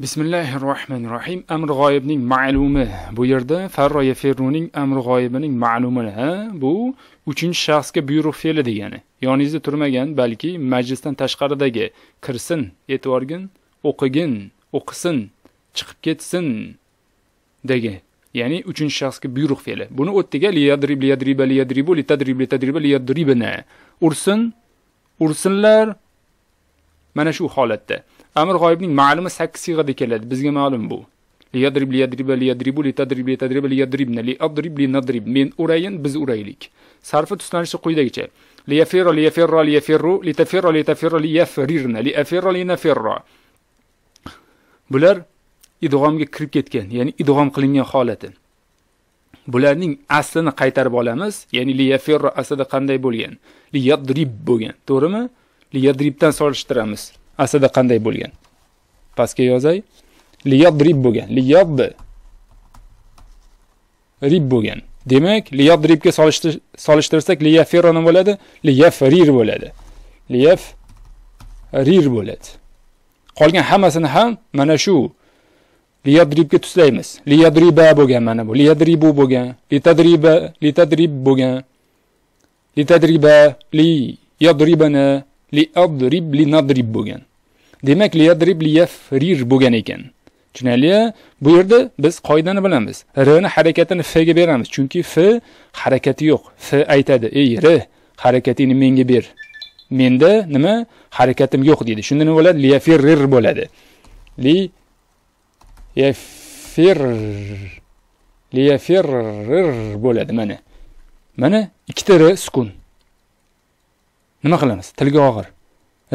bismillahi rohmanir rohim amr g'oyibning ma'lumi bu yerda farroya ferruning amr g'oyibining ma'lumini ha bu uchinchi shaxsga buyruq fe'li degani yoningizda turmagan balki majlisdan tashqaridagi kirsin e'tiborgin o'qigin o'qisin chiqib ketsin degi ya'ni uchinchi shaxsga buyruq fe'li buni o'ttiga liyadrib liyadriba liyadribu litadrib litadriba liyadribina ursin ursinlar mana shu holatda amr g'oyibning ma'lumi 8 sig'ada keladi bizga ma'lum bu liyadrib liyadriba liyadribu litadrib litadriba liyadribna liadrib linadrib min urayin biz uraylik sarfi tuslanishi quyidagicha liyafirra liyafirra liyafirru litafirra litafirra liyafrirna liafirra linafirra bular idg'omga kirib ketgan ya'ni idg'om qilingan holati bularning aslini qaytarib olamiz ya'ni liyafirra aslida qanday bo'lgan liyadrib bo'lgan to'g'rimi liyadribdan solishtiramiz aslida qanday bo'lgan pastga yozay liyadrib bo'lgan liyad rib bo'lgan demak liyadribga solishtirsak liyafira nima bo'ladi liyafrir bo'ladi liyaf rir bo'ladi qolgan hammasini ham mana shu liyadribga tuslaymiz liyadriba bo'lgan mana bu liyadribu bo'lgan litadriba litadrib bo'lgan litadriba li yadribana li adrib li nadrib bo'lgan demak li adrib li yafrir bo'lgan ekan tushunarli bu yerda biz qoidani bilamiz r ni harakatini f ga beramiz chunki f harakati yo'q f aytadi ey r harakatingni menga ber menda nima harakatim yo'q deydi shunda nima bo'ladi li yafrir bo'ladi li yafir li yafirrir bo'ladi mana mana ikkita r sukun nima qilamiz tilga og'ir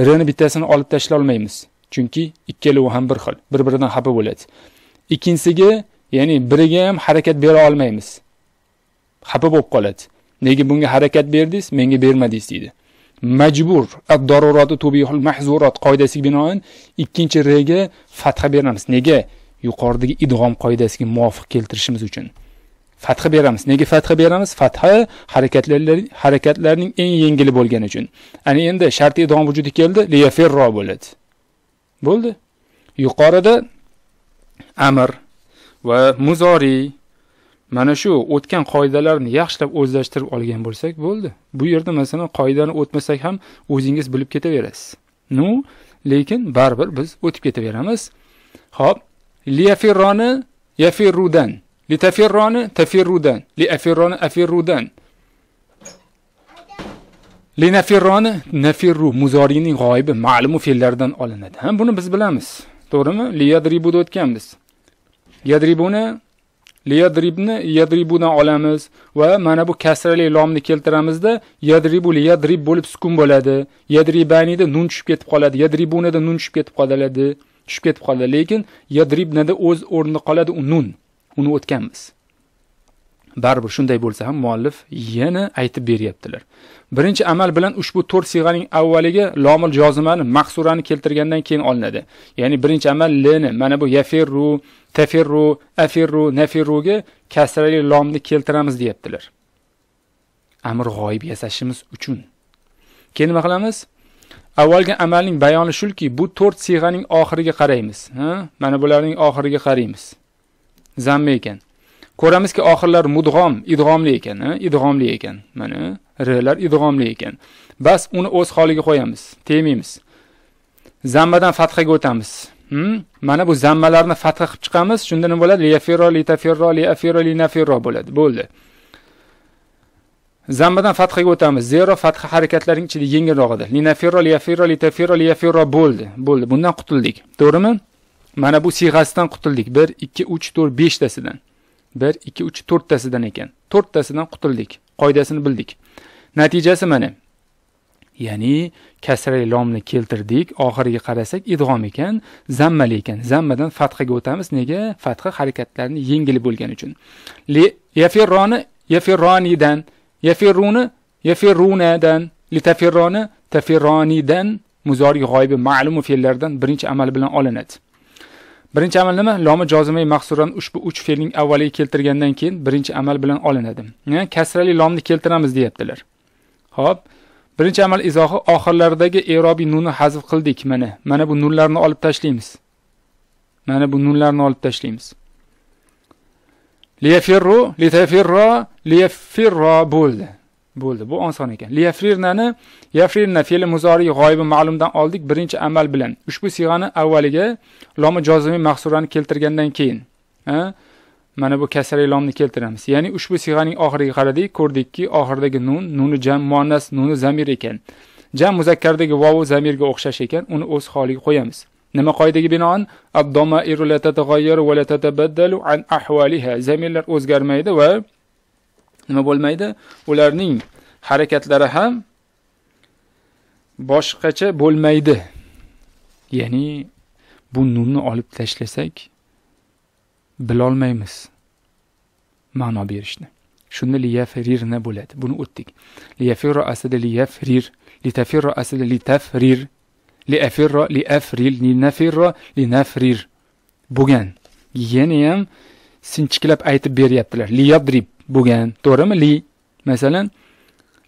rini bittasini olib tashla olmaymiz chunki ikkalovi ham bir xil bir biridan xafa bo'ladi ikkinchisiga ya'ni biriga ham harakat bera olmaymiz xafa bo'lib qoladi nega bunga harakat berdingiz menga bermadingiz deydi majbur doruroti tubihul mahzurat qoidasiga binoan ikkinchi rga fatha beramiz nega yuqoridagi idg'om qoidasiga muvofiq keltirishimiz uchun fathi beramiz nega fathi beramiz fathi harakatlar harakatlarning eng yengili bo'lgani uchun ana endi shartiy dom vujudga keldi liyaferro bo'ladi bo'ldi yuqorida amr va muzoriy mana shu o'tgan qoidalarni yaxshilab o'zlashtirib olgan bo'lsak bo'ldi bu yerda masalan qoidani o'tmasak ham o'zingiz bilib ketaverasiz nu lekin baribir biz o'tib ketaveramiz ho'p liyafirroni yafirrudan li tafirroni tafirrudan li afirroni afirrudan li nafirroni nafirru muzoriyning g'oyibi ma'lumu fe'llardan olinadi ha buni biz bilamiz to'g'rimi li yadribuda o'tganmiz yadribuni li yadribni yadribudan olamiz va mana bu kasrali lomni keltiramizda yadribu li yadrib bo'lib sukun bo'ladi yadribanida nun tushib ketib qoladi yadribunada nun tushib ketib qoladi tushib ketib qoladi lekin yadribnada o'z o'rnida qoladi nun uni o'tganmiz baribir shunday bo'lsa ham muallif yana aytib beryaptilar birinchi amal bilan ushbu to'rt siyg'aning avvaliga lomil jozimani mahsurani keltirgandan keyin olinadi ya'ni birinchi amal lni mana bu yaferru taferru afirru nafirruga kasrali lomni keltiramiz deyaptilar amr g'oyib yasashimiz uchun keyin nima qilamiz avvalgi amalning bayoni shuki bu to'rt siyg'aning oxiriga qaraymiz mana bularning oxiriga qaraymiz zamma ekan ko'ramizki oxirlar mudg'om idg'omli ekan idg'omli ekan mana rlar idg'omli ekan bas uni o'z holiga qo'yamiz temaymiz zammadan fathaga o'tamiz hmm? mana bu zammalarni fatha qilib chiqamiz shunda nima bo'ladi liyafirro litafirro liafirro linafirro bo'ladi bo'ldi zammadan fathaga o'tamiz zero fatha harakatlarning ichida yengilroq edi linafirro liyafirro litafirro liyafirro bo'ldi bo'ldi bundan qutuldik to'g'rimi mana bu siyg'asidan qutuldik 1 2 3 4 5 bir 1 2 3 4 ekan 4 tasidan qutuldik qoidasini bildik natijasi mana ya'ni kasray lomni keltirdik oxiriga qarasak idg'om ekan zammali ekan zammadan fathaga o'tamiz nega fatha harakatlarni yengil bo'lgani uchun yaferroni yafirroni yaferruni yaferrunadan litaferroni litafirroni muzori g'oyibi ma'lumu fe'llardan birinchi amal bilan olinadi birinchi amal nima lomi jozimay mahsuran ushbu uch fe'lning avvaliga keltirgandan keyin birinchi amal bilan olinadi kasrali lomni keltiramiz deyaptilar ho'p birinchi amal izohi oxirlaridagi erobiy nunni hazf qildik mana mana bu nunlarni olib tashlaymiz mana bu nunlarni olib tashlaymiz liyafirru litafirro liyafirro bo'ldi bo'ldi bu oson ekan liyafrirnani yafrirna fe'li muzoriy g'oyibi ma'lumdan oldik birinchi amal bilan ushbu siyg'ani avvaliga lomi jozimiy mahsurani keltirgandan keyin mana bu kasra lomni keltiramiz ya'ni ushbu siyg'aning oxiriga qaradik ko'rdikki oxiridagi nun nuni jam muannas nuni zamir ekan jam muzakkardagi vovu zamirga o'xshash ekan uni o'z holiga qo'yamiz nima qoidaga binoan va an zamirlar o'zgarmaydi va nima bo'lmaydi? Ularning harakatlari ham boshqacha bo'lmaydi. Ya'ni bu nunni olib tashlasak bilolmaymiz ma'no berishni. Shunda liyafrirna bo'ladi. Buni o'tdik. liyafiro aslida liyafrir, litafirro aslida litafrir, liafiro liafril, linafiro linafrir bo'lgan. Yana ham sinchiklab aytib beryaptilar. Liyadrib bo'lgan to'g'rimi li masalan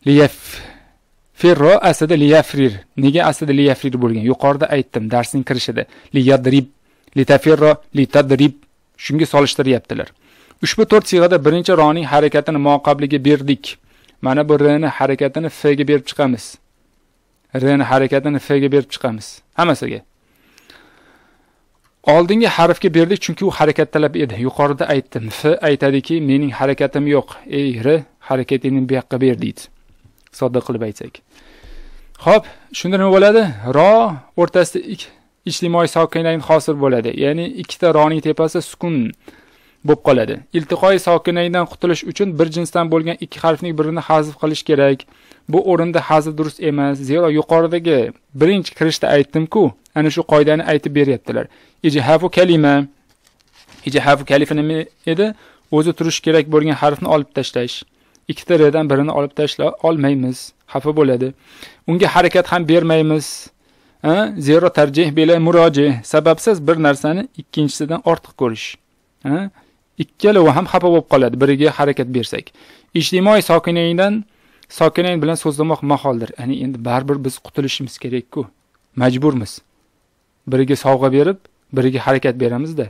liyaf ferro aslida liyafrir nega aslida liyafrir bo'lgan yuqorida aytdim darsning kirishida liyadrib litaferro litadrib shunga solishtiryaptilar ushbu to'rt siyg'ada birinchi roning harakatini muqabliga berdik mana bu rni harakatini fga berib chiqamiz rni harakatini fga berib chiqamiz hammasiga oldingi harfga berdik chunki u harakat talab edi yuqorida aytdim f aytadiki mening harakatim yo'q ey r harakatingni bu yoqqa ber deydi sodda qilib aytsak ho'p shunda nima bo'ladi ro o'rtasida ijtimoiy sokinlayn hosil bo'ladi ya'ni ikkita roning tepasi sukun bo'lib qoladi iltiqoiy sokinaydan qutulish uchun bir jinsdan bo'lgan ikki harfning birini hazf qilish kerak bu o'rinda hazf durust emas zero yuqoridagi birinchi kirishda aytdimku ana shu qoidani aytib beryaptilar ijhafu kalima ijhafu kalifa nima edi o'zi turish kerak bo'lgan harfni olib tashlash ikkita rdan birini olib tashla olmaymiz xafa bo'ladi unga harakat ham bermaymiz zero tarjih bila muroji sababsiz bir narsani ikkinchisidan ortiq ko'rish ikkalovi ham xafa bo'lib qoladi biriga harakat bersak ijtimoiy sokinaydan sokinay bilan so'zlamoq maholdir ya'ni endi baribir biz qutulishimiz kerakku majburmiz biriga sovg'a berib biriga harakat beramizda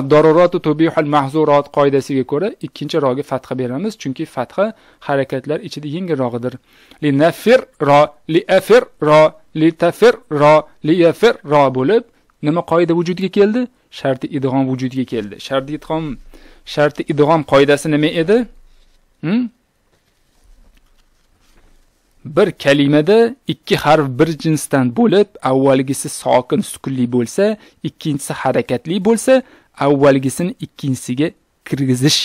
abdoruratu tubihul mahzurot qoidasiga ko'ra ikkinchi roga fatha beramiz chunki fatha harakatlar ichida yengilrog'idir li nafir ro li afir ro li tafir ro li yafir ro bo'lib nima qoida vujudga keldi sharti idg'om vujudga keldi sharti idg'om sharti idg'om qoidasi nima edi hmm? bir kalimada ikki harf bir jinsdan bo'lib, avvalgisi sokin sukunli bo'lsa, ikkinchisi harakatli bo'lsa, avvalgisini ikkinchisiga kirgizish.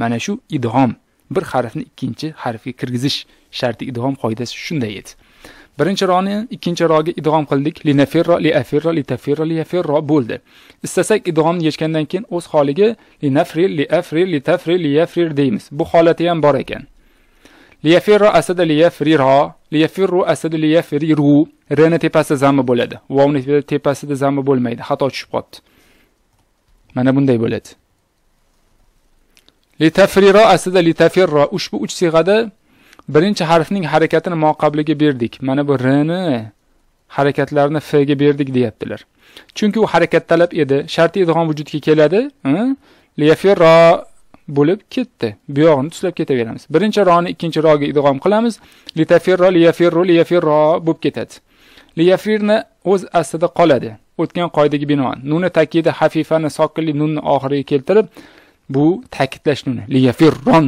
Mana shu idhom. Bir harfni ikkinchi harfga kirgizish sharti idhom qoidasi shunday edi. Birinchi roni ikkinchi roga idg'om qildik. linafirro liafirro litafirra, liyafirra bo'ldi. Istasak idg'omni yechgandan keyin o'z holiga linafri, liafri, litafri, liyafrir deymiz. Bu holati ham bor ekan. liyafirra asada liyafrirha liyafirru asada liyafriru rni tepasida zamma bo'ladi vovni tepasida zamma bo'lmaydi xato tushib qolibdi mana bunday bo'ladi litafriro asad litafirro ushbu uch siyg'ada birinchi harfning harakatini moqabliga berdik mana bu rni harakatlarni f ga berdik deyaptilar chunki u harakat talab edi shartiy idg'om vujudga keladi liyafirro bo'lib ketdi bu yog'ini tuslab ketaveramiz birinchi roni ikkinchi roga idg'om qilamiz litafirro liyafirru liyafirro bo'lib ketadi liyafirni o'z aslida qoladi o'tgan qoidaga binoan nuni takidi hafifani sokinli nunni oxiriga keltirib bu ta'kidlash nuni liyafirron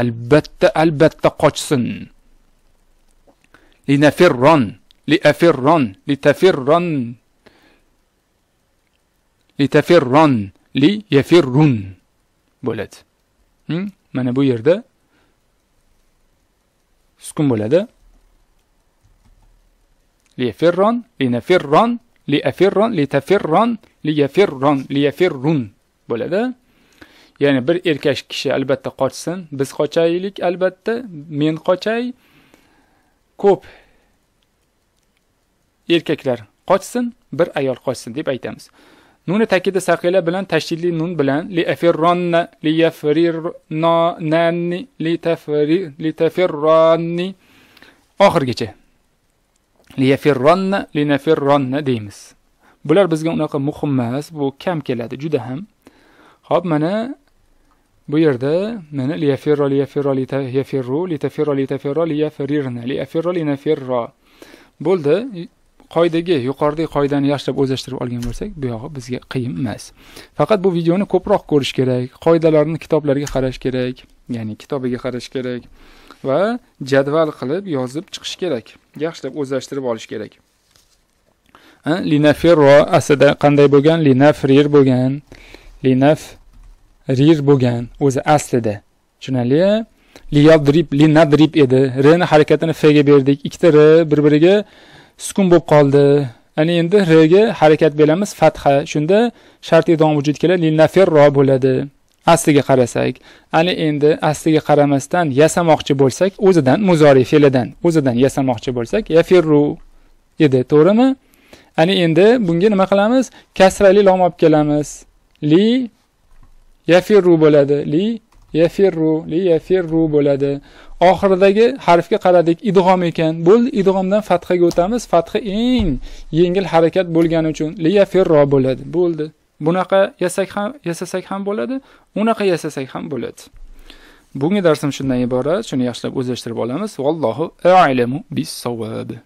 albatta albatta qochsin linafirron liafirron litafirron litafirron liyafirrun bo'ladi hm? mana bu yerda sukun bo'ladi li tafirron, li litafirron li liyafirrun bo'ladi ya'ni bir erkak kishi albatta qochsin biz qochaylik albatta men qochay ko'p erkaklar qochsin bir ayol qochsin deb aytamiz nuni takidi saqila bilan tashkilli nun bilan li afirronna li yafrirnanni li tafri li tafirronni oxirigacha li yafirronna li nafirronna deymiz bular bizga unaqa muhim emas bu kam keladi juda ham hop mana bu yerda mana li yafirro li yafirro li yafirru li tafirro li tafirro li yafrirna li afirro li nafirro bo'ldi qoidaga yuqoridagi qoidani yaxshilab o'zlashtirib olgan bo'lsak bu yog'i bizga qiyin emas faqat bu videoni ko'proq ko'rish kerak qoidalarni kitoblarga qarash kerak ya'ni kitobiga qarash kerak va jadval qilib yozib chiqish kerak yaxshilab o'zlashtirib olish kerak linafirro aslida qanday bo'lgan linafrir bo'lgan linaf rir bo'lgan o'zi aslida tushunarli liyodrib linadrib edi rni harakatini fga berdik ikkita r bir biriga sukun bo'lib qoldi ya'ni endi r ga harakat beramiz fatha shunda shartiy dom vujudga keladi linaferro bo'ladi asliga qarasak ani endi asliga qaramasdan yasamoqchi bo'lsak o'zidan muzoriy fe'lidan o'zidan yasamoqchi bo'lsak yafirru edi to'g'rimi ani endi bunga nima qilamiz kasrali lom olib kelamiz li yafirru bo'ladi li yafirru li yafirru bo'ladi oxiridagi harfga qaradik idg'om ekan bo'ldi idg'omdan fathaga o'tamiz fatha eng yengil harakat bo'lgani uchun li yafirro bo'ladi bo'ldi bunaqa yasak ham yasasak ham bo'ladi unaqa yasasak ham bo'ladi bugungi darsim shundan iborat shuni yaxshilab o'zlashtirib olamiz vallohu a'lamu bis